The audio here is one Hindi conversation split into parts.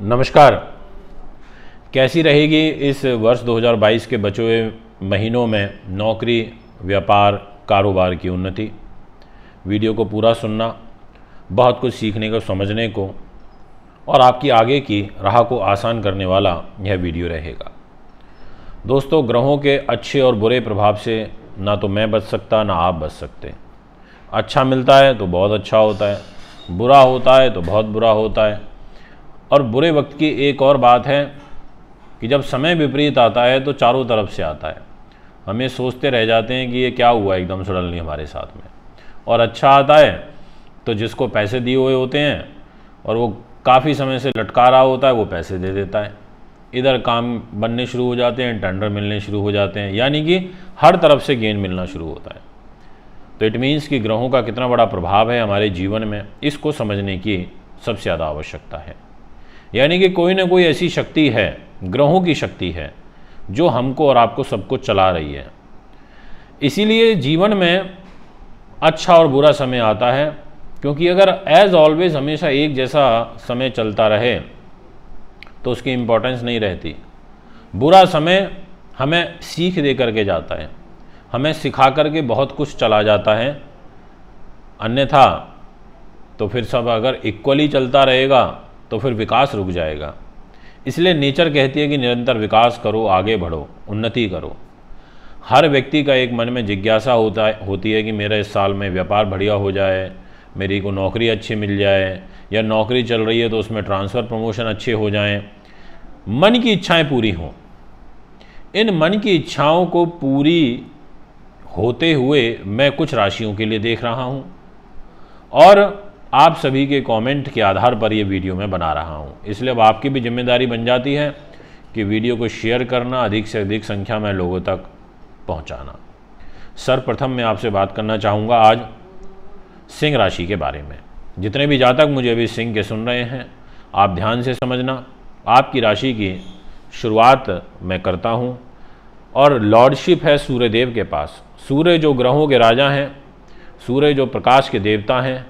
नमस्कार कैसी रहेगी इस वर्ष 2022 के बचे हुए महीनों में नौकरी व्यापार कारोबार की उन्नति वीडियो को पूरा सुनना बहुत कुछ सीखने को समझने को और आपकी आगे की राह को आसान करने वाला यह वीडियो रहेगा दोस्तों ग्रहों के अच्छे और बुरे प्रभाव से ना तो मैं बच सकता ना आप बच सकते अच्छा मिलता है तो बहुत अच्छा होता है बुरा होता है तो बहुत बुरा होता है और बुरे वक्त की एक और बात है कि जब समय विपरीत आता है तो चारों तरफ से आता है हमें सोचते रह जाते हैं कि ये क्या हुआ एकदम सडनली हमारे साथ में और अच्छा आता है तो जिसको पैसे दिए हुए होते हैं और वो काफ़ी समय से लटका रहा होता है वो पैसे दे देता है इधर काम बनने शुरू हो जाते हैं टेंडर मिलने शुरू हो जाते हैं यानी कि हर तरफ से गेंद मिलना शुरू होता है तो इट मीन्स कि ग्रहों का कितना बड़ा प्रभाव है हमारे जीवन में इसको समझने की सबसे ज़्यादा आवश्यकता है यानी कि कोई ना कोई ऐसी शक्ति है ग्रहों की शक्ति है जो हमको और आपको सबको चला रही है इसीलिए जीवन में अच्छा और बुरा समय आता है क्योंकि अगर एज ऑलवेज हमेशा एक जैसा समय चलता रहे तो उसकी इम्पोर्टेंस नहीं रहती बुरा समय हमें सीख दे करके जाता है हमें सिखा करके बहुत कुछ चला जाता है अन्यथा तो फिर सब अगर इक्वली चलता रहेगा तो फिर विकास रुक जाएगा इसलिए नेचर कहती है कि निरंतर विकास करो आगे बढ़ो उन्नति करो हर व्यक्ति का एक मन में जिज्ञासा होता है होती है कि मेरा इस साल में व्यापार बढ़िया हो जाए मेरी को नौकरी अच्छी मिल जाए या नौकरी चल रही है तो उसमें ट्रांसफ़र प्रमोशन अच्छे हो जाएं मन की इच्छाएं पूरी हों इन मन की इच्छाओं को पूरी होते हुए मैं कुछ राशियों के लिए देख रहा हूँ और आप सभी के कमेंट के आधार पर ये वीडियो मैं बना रहा हूँ इसलिए अब आपकी भी जिम्मेदारी बन जाती है कि वीडियो को शेयर करना अधिक से अधिक संख्या में लोगों तक पहुँचाना सर्वप्रथम मैं आपसे बात करना चाहूँगा आज सिंह राशि के बारे में जितने भी जातक मुझे अभी सिंह के सुन रहे हैं आप ध्यान से समझना आपकी राशि की शुरुआत मैं करता हूँ और लॉर्डशिप है सूर्यदेव के पास सूर्य जो ग्रहों के राजा हैं सूर्य जो प्रकाश के देवता हैं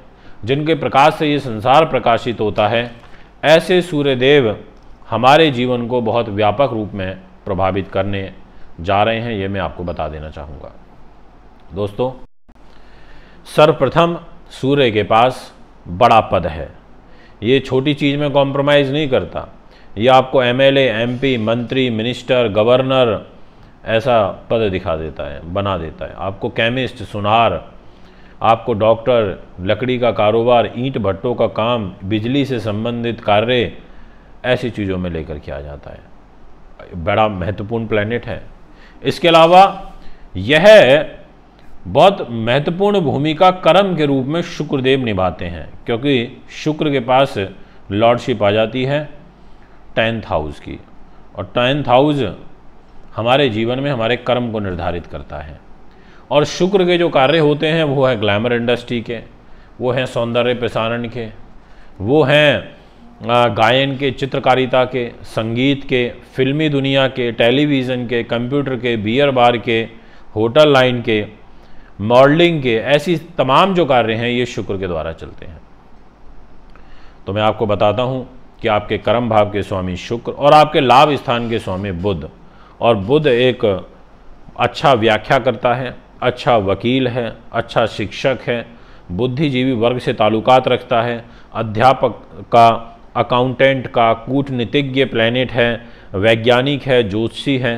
जिनके प्रकाश से ये संसार प्रकाशित होता है ऐसे सूर्यदेव हमारे जीवन को बहुत व्यापक रूप में प्रभावित करने जा रहे हैं ये मैं आपको बता देना चाहूँगा दोस्तों सर्वप्रथम सूर्य के पास बड़ा पद है ये छोटी चीज़ में कॉम्प्रोमाइज़ नहीं करता ये आपको एम एल एमपी मंत्री मिनिस्टर गवर्नर ऐसा पद दिखा देता है बना देता है आपको केमिस्ट सुनार आपको डॉक्टर लकड़ी का कारोबार ईंट भट्टों का काम बिजली से संबंधित कार्य ऐसी चीज़ों में लेकर के आ जाता है बड़ा महत्वपूर्ण प्लैनेट है इसके अलावा यह बहुत महत्वपूर्ण भूमिका कर्म के रूप में शुक्रदेव निभाते हैं क्योंकि शुक्र के पास लॉर्डशिप आ जाती है टेंथ हाउस की और टेंथ हाउस हमारे जीवन में हमारे कर्म को निर्धारित करता है और शुक्र के जो कार्य होते हैं वो है ग्लैमर इंडस्ट्री के वो हैं सौंदर्य प्रसारण के वो हैं गायन के चित्रकारिता के संगीत के फिल्मी दुनिया के टेलीविज़न के कंप्यूटर के बियर बार के होटल लाइन के मॉडलिंग के ऐसी तमाम जो कार्य हैं ये शुक्र के द्वारा चलते हैं तो मैं आपको बताता हूँ कि आपके कर्म भाव के स्वामी शुक्र और आपके लाभ स्थान के स्वामी बुद्ध और बुद्ध एक अच्छा व्याख्या करता है अच्छा वकील है अच्छा शिक्षक है बुद्धिजीवी वर्ग से ताल्लुकात रखता है अध्यापक का अकाउंटेंट का कूटनीतिज्ञ प्लेनेट है वैज्ञानिक है ज्योतिषी है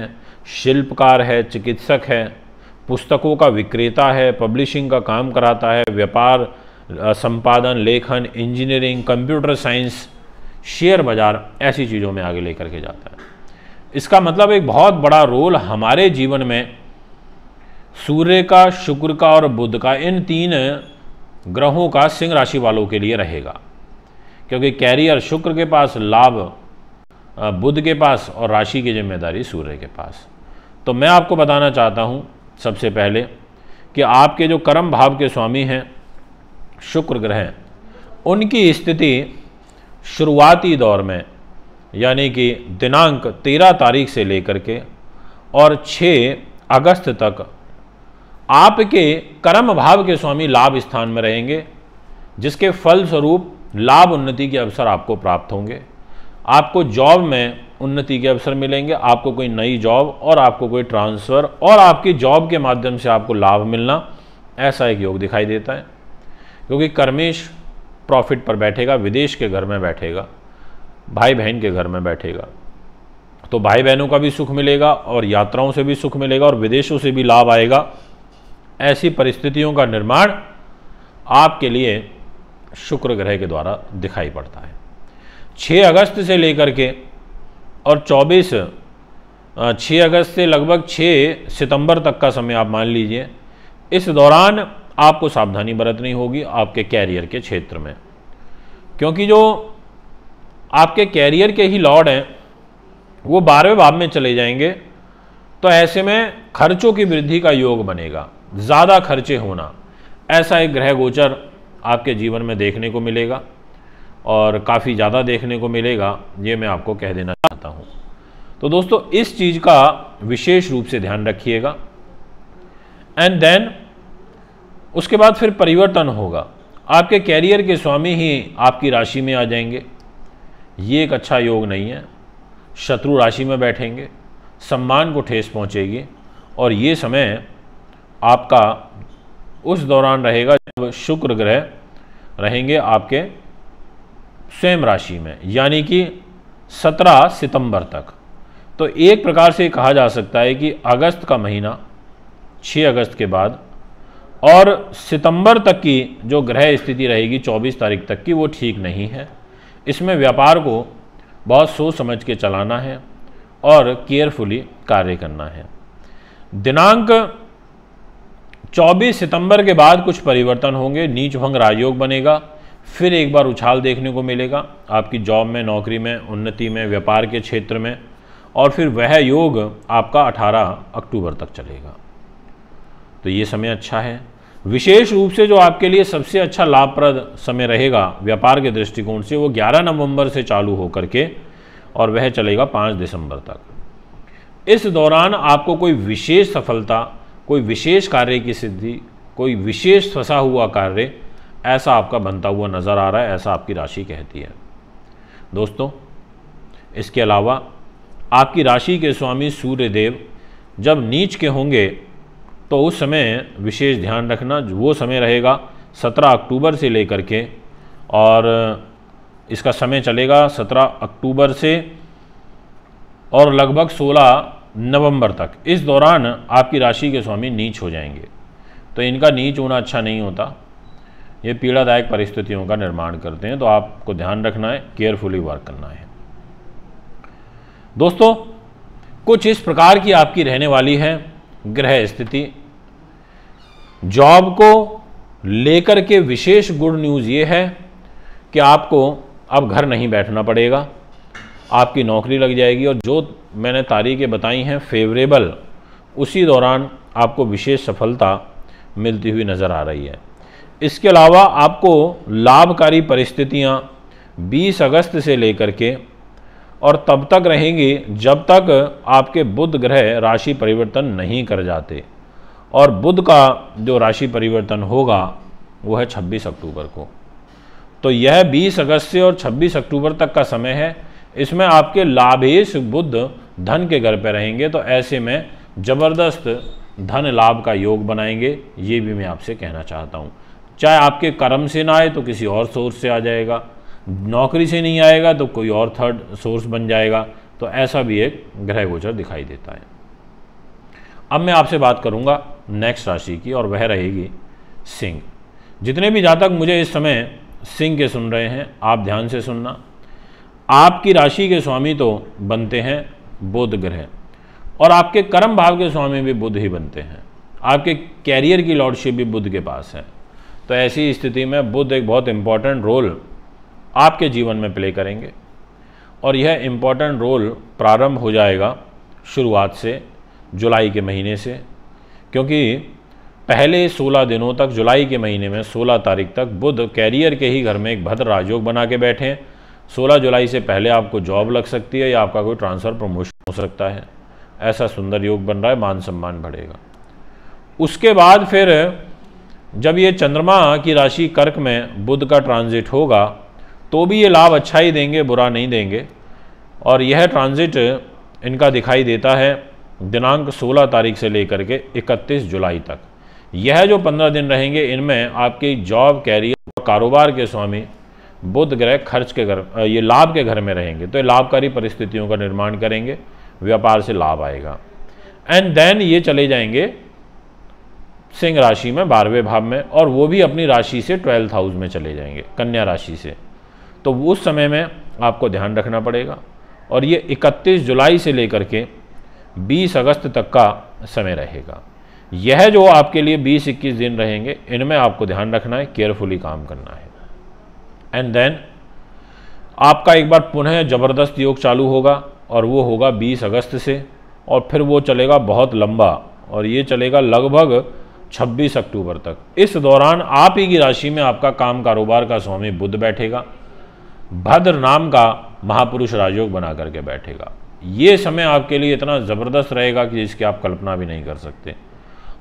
शिल्पकार है चिकित्सक है पुस्तकों का विक्रेता है पब्लिशिंग का काम कराता है व्यापार संपादन लेखन इंजीनियरिंग कंप्यूटर साइंस शेयर बाज़ार ऐसी चीज़ों में आगे लेकर के जाता है इसका मतलब एक बहुत बड़ा रोल हमारे जीवन में सूर्य का शुक्र का और बुध का इन तीन ग्रहों का सिंह राशि वालों के लिए रहेगा क्योंकि कैरियर शुक्र के पास लाभ बुध के पास और राशि की जिम्मेदारी सूर्य के पास तो मैं आपको बताना चाहता हूँ सबसे पहले कि आपके जो कर्म भाव के स्वामी हैं शुक्र ग्रह हैं उनकी स्थिति शुरुआती दौर में यानी कि दिनांक 13 तारीख से लेकर के और 6 अगस्त तक आपके कर्म भाव के स्वामी लाभ स्थान में रहेंगे जिसके फल स्वरूप लाभ उन्नति के अवसर आपको प्राप्त होंगे आपको जॉब में उन्नति के अवसर मिलेंगे आपको कोई नई जॉब और आपको कोई ट्रांसफ़र और आपकी जॉब के माध्यम से आपको लाभ मिलना ऐसा एक योग दिखाई देता है क्योंकि कर्मेश प्रॉफिट पर बैठेगा विदेश के घर में बैठेगा भाई बहन के घर में बैठेगा तो भाई बहनों का भी सुख मिलेगा और यात्राओं से भी सुख मिलेगा और विदेशों से भी लाभ आएगा ऐसी परिस्थितियों का निर्माण आपके लिए शुक्र ग्रह के द्वारा दिखाई पड़ता है 6 अगस्त से लेकर के और 24 6 अगस्त से लगभग 6 सितंबर तक का समय आप मान लीजिए इस दौरान आपको सावधानी बरतनी होगी आपके कैरियर के क्षेत्र में क्योंकि जो आपके कैरियर के ही लॉर्ड हैं वो बारहवें भाव में चले जाएंगे तो ऐसे में खर्चों की वृद्धि का योग बनेगा ज़्यादा खर्चे होना ऐसा एक ग्रह गोचर आपके जीवन में देखने को मिलेगा और काफ़ी ज़्यादा देखने को मिलेगा ये मैं आपको कह देना चाहता हूँ तो दोस्तों इस चीज़ का विशेष रूप से ध्यान रखिएगा एंड देन उसके बाद फिर परिवर्तन होगा आपके कैरियर के स्वामी ही आपकी राशि में आ जाएंगे ये एक अच्छा योग नहीं है शत्रु राशि में बैठेंगे सम्मान को ठेस पहुँचेगी और ये समय आपका उस दौरान रहेगा जब शुक्र ग्रह रहेंगे आपके स्वयं राशि में यानी कि 17 सितंबर तक तो एक प्रकार से कहा जा सकता है कि अगस्त का महीना 6 अगस्त के बाद और सितंबर तक की जो ग्रह स्थिति रहेगी 24 तारीख तक की वो ठीक नहीं है इसमें व्यापार को बहुत सोच समझ के चलाना है और केयरफुली कार्य करना है दिनांक 24 सितंबर के बाद कुछ परिवर्तन होंगे नीच भंग राजयोग बनेगा फिर एक बार उछाल देखने को मिलेगा आपकी जॉब में नौकरी में उन्नति में व्यापार के क्षेत्र में और फिर वह योग आपका 18 अक्टूबर तक चलेगा तो ये समय अच्छा है विशेष रूप से जो आपके लिए सबसे अच्छा लाभप्रद समय रहेगा व्यापार के दृष्टिकोण से वो 11 नवंबर से चालू होकर के और वह चलेगा 5 दिसंबर तक इस दौरान आपको कोई विशेष सफलता कोई विशेष कार्य की सिद्धि कोई विशेष फंसा हुआ कार्य ऐसा आपका बनता हुआ नज़र आ रहा है ऐसा आपकी राशि कहती है दोस्तों इसके अलावा आपकी राशि के स्वामी सूर्य देव जब नीच के होंगे तो उस समय विशेष ध्यान रखना वो समय रहेगा सत्रह अक्टूबर से लेकर के और इसका समय चलेगा सत्रह अक्टूबर से और लगभग सोलह नवंबर तक इस दौरान आपकी राशि के स्वामी नीच हो जाएंगे तो इनका नीच होना अच्छा नहीं होता ये पीड़ादायक परिस्थितियों का निर्माण करते हैं तो आपको ध्यान रखना है केयरफुली वर्क करना है दोस्तों कुछ इस प्रकार की आपकी रहने वाली है ग्रह स्थिति जॉब को लेकर के विशेष गुड न्यूज़ ये है कि आपको अब घर नहीं बैठना पड़ेगा आपकी नौकरी लग जाएगी और जो मैंने तारीखें बताई हैं फेवरेबल उसी दौरान आपको विशेष सफलता मिलती हुई नज़र आ रही है इसके अलावा आपको लाभकारी परिस्थितियाँ 20 अगस्त से लेकर के और तब तक रहेंगी जब तक आपके बुध ग्रह राशि परिवर्तन नहीं कर जाते और बुध का जो राशि परिवर्तन होगा वो है 26 अक्टूबर को तो यह 20 अगस्त से और 26 अक्टूबर तक का समय है इसमें आपके लाभेश बुद्ध धन के घर पर रहेंगे तो ऐसे में ज़बरदस्त धन लाभ का योग बनाएंगे ये भी मैं आपसे कहना चाहता हूँ चाहे आपके कर्म से ना आए तो किसी और सोर्स से आ जाएगा नौकरी से नहीं आएगा तो कोई और थर्ड सोर्स बन जाएगा तो ऐसा भी एक ग्रह गोचर दिखाई देता है अब मैं आपसे बात करूंगा नेक्स्ट राशि की और वह रहेगी सिंह जितने भी जातक मुझे इस समय सिंह के सुन रहे हैं आप ध्यान से सुनना आपकी राशि के स्वामी तो बनते हैं बुध ग्रह और आपके कर्म भाव के स्वामी भी बुध ही बनते हैं आपके कैरियर की लॉर्डशिप भी बुध के पास है तो ऐसी स्थिति में बुध एक बहुत इम्पॉर्टेंट रोल आपके जीवन में प्ले करेंगे और यह इम्पॉर्टेंट रोल प्रारंभ हो जाएगा शुरुआत से जुलाई के महीने से क्योंकि पहले 16 दिनों तक जुलाई के महीने में 16 तारीख तक बुध कैरियर के ही घर में एक भद्र राजयोग बना के बैठे हैं 16 जुलाई से पहले आपको जॉब लग सकती है या आपका कोई ट्रांसफ़र प्रमोशन हो सकता है ऐसा सुंदर योग बन रहा है मान सम्मान बढ़ेगा उसके बाद फिर जब ये चंद्रमा की राशि कर्क में बुध का ट्रांजिट होगा तो भी ये लाभ अच्छा ही देंगे बुरा नहीं देंगे और यह ट्रांजिट इनका दिखाई देता है दिनांक 16 तारीख से लेकर के 31 जुलाई तक यह जो 15 दिन रहेंगे इनमें आपकी जॉब कैरियर और कारोबार के स्वामी बुध ग्रह खर्च के घर ये लाभ के घर में रहेंगे तो ये लाभकारी परिस्थितियों का निर्माण करेंगे व्यापार से लाभ आएगा एंड देन ये चले जाएंगे सिंह राशि में बारहवें भाव में और वो भी अपनी राशि से ट्वेल्थ हाउस में चले जाएंगे कन्या राशि से तो उस समय में आपको ध्यान रखना पड़ेगा और ये 31 जुलाई से लेकर के 20 अगस्त तक का समय रहेगा यह जो आपके लिए 20-21 दिन रहेंगे इनमें आपको ध्यान रखना है केयरफुली काम करना है एंड देन आपका एक बार पुनः ज़बरदस्त योग चालू होगा और वो होगा 20 अगस्त से और फिर वो चलेगा बहुत लंबा और ये चलेगा लगभग 26 अक्टूबर तक इस दौरान आप ही की राशि में आपका काम कारोबार का स्वामी बुद्ध बैठेगा भद्र नाम का महापुरुष राजयोग बना करके बैठेगा ये समय आपके लिए इतना ज़बरदस्त रहेगा कि जिसकी आप कल्पना भी नहीं कर सकते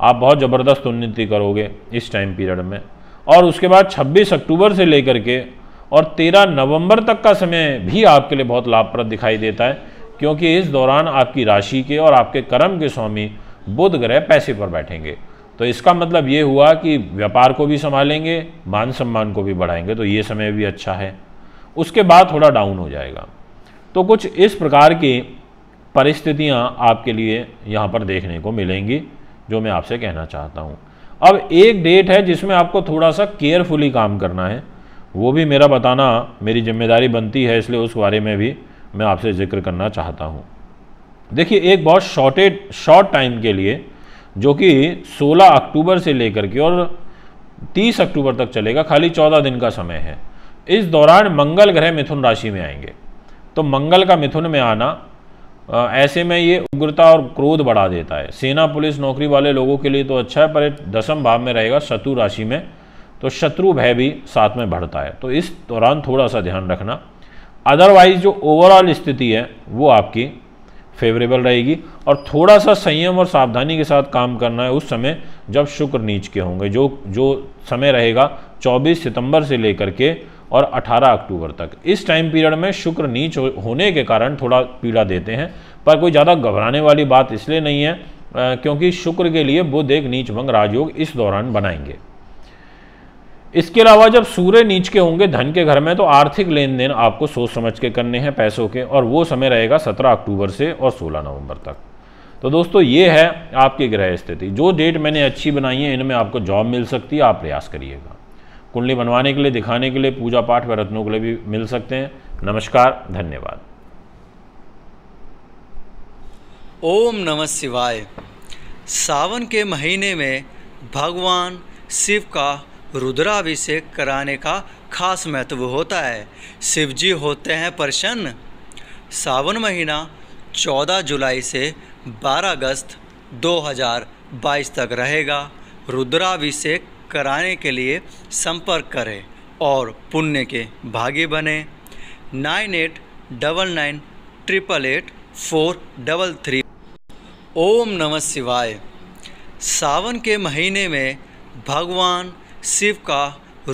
आप बहुत ज़बरदस्त उन्नति करोगे इस टाइम पीरियड में और उसके बाद 26 अक्टूबर से लेकर के और 13 नवंबर तक का समय भी आपके लिए बहुत लाभप्रद दिखाई देता है क्योंकि इस दौरान आपकी राशि के और आपके कर्म के स्वामी बुध ग्रह पैसे पर बैठेंगे तो इसका मतलब ये हुआ कि व्यापार को भी संभालेंगे मान सम्मान को भी बढ़ाएंगे तो ये समय भी अच्छा है उसके बाद थोड़ा डाउन हो जाएगा तो कुछ इस प्रकार की परिस्थितियाँ आपके लिए यहाँ पर देखने को मिलेंगी जो मैं आपसे कहना चाहता हूँ अब एक डेट है जिसमें आपको थोड़ा सा केयरफुली काम करना है वो भी मेरा बताना मेरी जिम्मेदारी बनती है इसलिए उस बारे में भी मैं आपसे जिक्र करना चाहता हूँ देखिए एक बहुत शॉर्टेड शॉर्ट टाइम के लिए जो कि 16 अक्टूबर से लेकर के और 30 अक्टूबर तक चलेगा खाली 14 दिन का समय है इस दौरान मंगल ग्रह मिथुन राशि में आएंगे तो मंगल का मिथुन में आना ऐसे में ये उग्रता और क्रोध बढ़ा देता है सेना पुलिस नौकरी वाले लोगों के लिए तो अच्छा है पर दसम भाव में रहेगा शत्रु राशि में तो शत्रु भय भी साथ में बढ़ता है तो इस दौरान थोड़ा सा ध्यान रखना अदरवाइज जो ओवरऑल स्थिति है वो आपकी फेवरेबल रहेगी और थोड़ा सा संयम और सावधानी के साथ काम करना है उस समय जब शुक्र नीच के होंगे जो जो समय रहेगा 24 सितंबर से लेकर के और 18 अक्टूबर तक इस टाइम पीरियड में शुक्र नीच होने के कारण थोड़ा पीड़ा देते हैं पर कोई ज़्यादा घबराने वाली बात इसलिए नहीं है आ, क्योंकि शुक्र के लिए बुध एक नीच भंग राजयोग इस दौरान बनाएंगे इसके अलावा जब सूर्य नीच के होंगे धन के घर में तो आर्थिक लेन देन आपको सोच समझ के करने हैं पैसों के और वो समय रहेगा 17 अक्टूबर से और 16 नवंबर तक तो दोस्तों ये है आपकी ग्रह स्थिति जो डेट मैंने अच्छी बनाई है इनमें आपको जॉब मिल सकती है आप प्रयास करिएगा कुंडली बनवाने के लिए दिखाने के लिए पूजा पाठ व रत्नों के लिए भी मिल सकते हैं नमस्कार धन्यवाद ओम नमः शिवाय सावन के महीने में भगवान शिव का रुद्राभिषेक कराने का खास महत्व होता है शिव जी होते हैं प्रसन्न सावन महीना 14 जुलाई से 12 अगस्त 2022 तक रहेगा रुद्राभिषेक कराने के लिए संपर्क करें और पुण्य के भागी बने nine eight double nine triple eight four double three ओम नमः शिवाय सावन के महीने में भगवान शिव का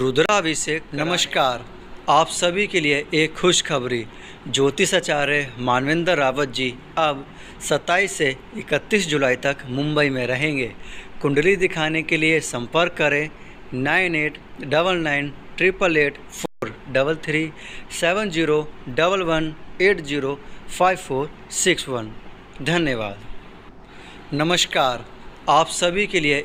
रुद्राभिषेक नमस्कार आप सभी के लिए एक खुशखबरी ज्योतिषाचार्य मानवेंद्र रावत जी अब 27 से 31 जुलाई तक मुंबई में रहेंगे कुंडली दिखाने के लिए संपर्क करें nine eight double nine triple eight four double three seven zero double one eight zero five four six one धन्यवाद नमस्कार आप सभी के लिए